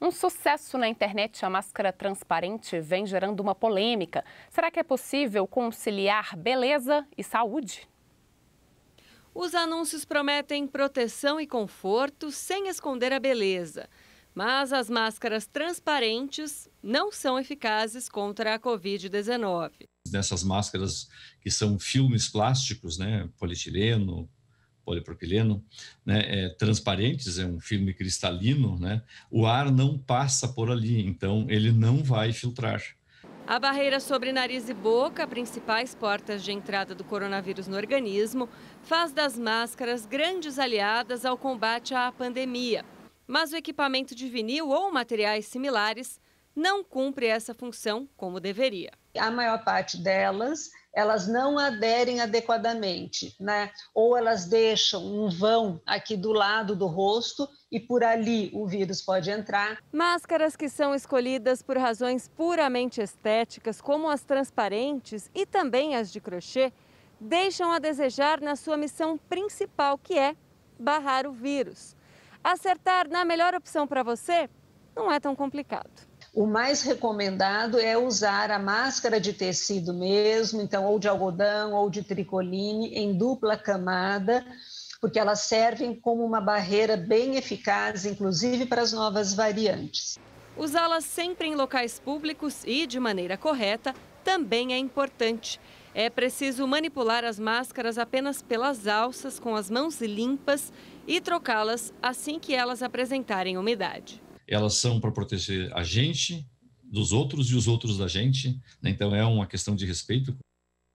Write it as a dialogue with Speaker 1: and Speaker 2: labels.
Speaker 1: Um sucesso na internet, a máscara transparente vem gerando uma polêmica. Será que é possível conciliar beleza e saúde? Os anúncios prometem proteção e conforto sem esconder a beleza. Mas as máscaras transparentes não são eficazes contra a Covid-19.
Speaker 2: Dessas máscaras que são filmes plásticos, né, polietileno, polipropileno, né, é, transparentes, é um filme cristalino, né, o ar não passa por ali, então ele não vai filtrar.
Speaker 1: A barreira sobre nariz e boca, principais portas de entrada do coronavírus no organismo, faz das máscaras grandes aliadas ao combate à pandemia. Mas o equipamento de vinil ou materiais similares não cumpre essa função como deveria. A maior parte delas elas
Speaker 3: não aderem adequadamente, né? Ou elas deixam um vão aqui do lado do rosto e por ali o
Speaker 1: vírus pode entrar. Máscaras que são escolhidas por razões puramente estéticas, como as transparentes e também as de crochê, deixam a desejar na sua missão principal, que é barrar o vírus. Acertar na melhor opção para você não é tão complicado
Speaker 3: o mais recomendado é usar a máscara de tecido mesmo, então, ou de algodão ou de tricoline, em dupla camada, porque elas servem como uma barreira bem eficaz, inclusive para as novas variantes.
Speaker 1: Usá-las sempre em locais públicos e de maneira correta também é importante. É preciso manipular as máscaras apenas pelas alças, com as mãos limpas e trocá-las assim que elas apresentarem umidade
Speaker 2: elas são para proteger a gente dos outros e os outros da gente. Né? Então é uma questão de respeito